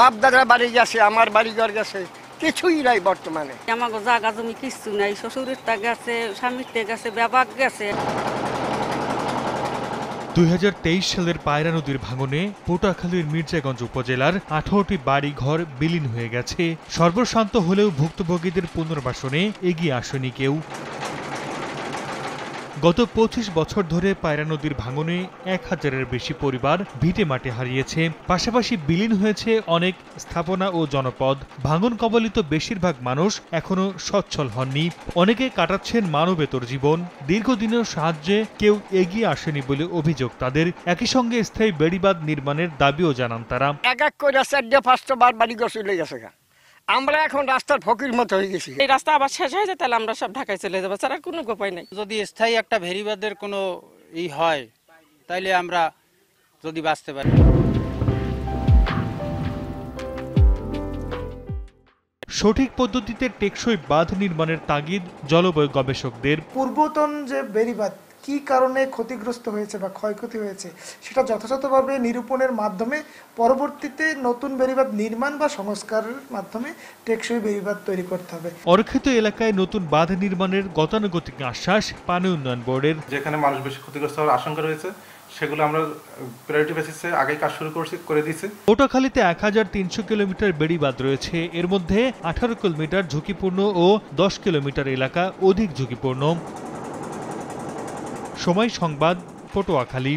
বাপ বাপদাদারা বাড়ি গেছে আমার বাড়ি ঘর গেছে কিছুই নাই বর্তমানে আমার জাগা জমি কিছু নাই শ্বশুরের তা গেছে স্বামীর তে গেছে ব্যাপার গেছে দুই সালের পায়রা নদীর ভাঙনে পোটাখালীর মির্জাগঞ্জ উপজেলার আঠারোটি বাড়ি ঘর বিলীন হয়ে গেছে সর্বশান্ত হলেও ভুক্তভোগীদের পুনর্বাসনে এগিয়ে আসেনি কেউ গত পঁচিশ বছর ধরে পায়রা নদীর ভাঙনে এক হাজারের বেশি পরিবার ভিটে মাটি হারিয়েছে পাশাপাশি বিলীন হয়েছে অনেক স্থাপনা ও জনপদ ভাঙন কবলিত বেশিরভাগ মানুষ এখনো সচ্ছল হননি অনেকে কাটাচ্ছেন মানবেতর জীবন দীর্ঘদিনের সাহায্যে কেউ এগিয়ে আসেনি বলে অভিযোগ তাদের একই সঙ্গে স্থায়ী বেড়িবাদ নির্মাণের দাবিও জানান তারা এক এক করে চারটে পাঁচটা বাড়ি গেছে আমরা এখন রাস্তার ফকির মতো হয়ে গেছি এই রাস্তা আবার শেষ হয়ে যায় তাহলে আমরা সব ঢাকায় চলে যাবো স্যার কোনো উপায় নাই যদি স্থায়ী একটা ভেরিবাদের কোনো ই হয় তাইলে আমরা যদি বাঁচতে পারি সঠিক পদ্ধতিতে টেকসই বাঁধ নির্মাণের তাগিদ জলবায়ু গবেষকদের পূর্বতন যে বেরিবাদ কি কারণে ক্ষতিগ্রস্ত হয়েছে বা ক্ষয়ক্ষতি হয়েছে সেটা যথাযথভাবে নিরূপণের মাধ্যমে পরবর্তীতে নতুন বেড়িবাঁধ নির্মাণ বা সংস্কারের মাধ্যমে টেকসই বেড়িবাদ তৈরি করতে হবে অরক্ষিত এলাকায় নতুন বাঁধ নির্মাণের গতানুগতিক আশ্বাস পানি উন্নয়ন বোর্ডের যেখানে মানুষ বেশি ক্ষতিগ্রস্ত হওয়ার আশঙ্কা রয়েছে সেগুলো আমরা প্রায়োরিটি বেসিসে আগেই কাজ শুরু করছি করে দিয়েছি পটুয়াখালীতে এক হাজার তিনশো কিলোমিটার বেড়িবাঁধ রয়েছে এর মধ্যে আঠারো কিলোমিটার ঝুঁকিপূর্ণ ও দশ কিলোমিটার এলাকা অধিক ঝুঁকিপূর্ণ সময় সংবাদ পটুয়াখালী